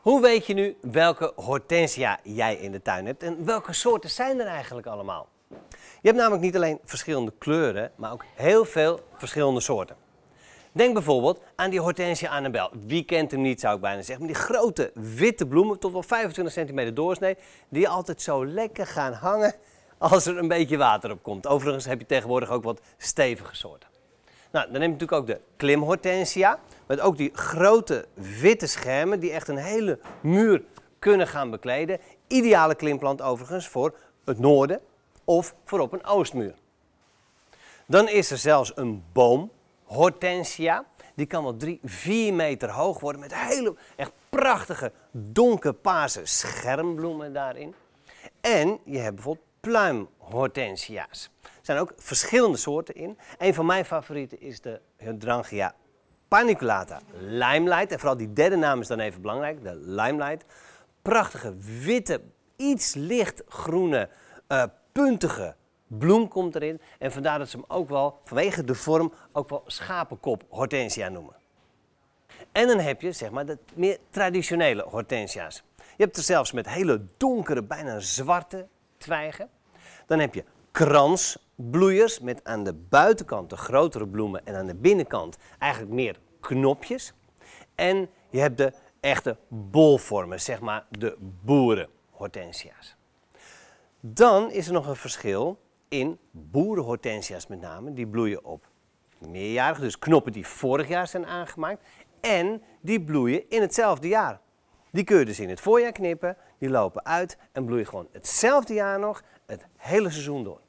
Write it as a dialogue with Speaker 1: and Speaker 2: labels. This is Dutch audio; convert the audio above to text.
Speaker 1: Hoe weet je nu welke hortensia jij in de tuin hebt en welke soorten zijn er eigenlijk allemaal? Je hebt namelijk niet alleen verschillende kleuren, maar ook heel veel verschillende soorten. Denk bijvoorbeeld aan die Hortensia Annabel. Wie kent hem niet, zou ik bijna zeggen. Maar die grote witte bloemen, tot wel 25 centimeter doorsnee, die altijd zo lekker gaan hangen als er een beetje water op komt. Overigens heb je tegenwoordig ook wat stevige soorten. Nou, dan neem je natuurlijk ook de klimhortensia. Met ook die grote witte schermen die echt een hele muur kunnen gaan bekleden. Ideale klimplant overigens voor het noorden of voor op een oostmuur. Dan is er zelfs een boom, hortensia. Die kan wel 3, 4 meter hoog worden met hele echt prachtige donkerpaarse schermbloemen daarin. En je hebt bijvoorbeeld pluimhortensia's zijn ook verschillende soorten in. Een van mijn favorieten is de Hydrangea paniculata limelight. En vooral die derde naam is dan even belangrijk, de limelight. Prachtige witte, iets lichtgroene, eh, puntige bloem komt erin. En vandaar dat ze hem ook wel, vanwege de vorm, ook wel schapenkop hortensia noemen. En dan heb je, zeg maar, de meer traditionele hortensia's. Je hebt er zelfs met hele donkere, bijna zwarte twijgen. Dan heb je krans bloeiers met aan de buitenkant de grotere bloemen en aan de binnenkant eigenlijk meer knopjes. En je hebt de echte bolvormen, zeg maar de boerenhortensia's. Dan is er nog een verschil in boerenhortensia's met name. Die bloeien op meerjarig, dus knoppen die vorig jaar zijn aangemaakt. En die bloeien in hetzelfde jaar. Die kun je dus in het voorjaar knippen, die lopen uit en bloeien gewoon hetzelfde jaar nog het hele seizoen door.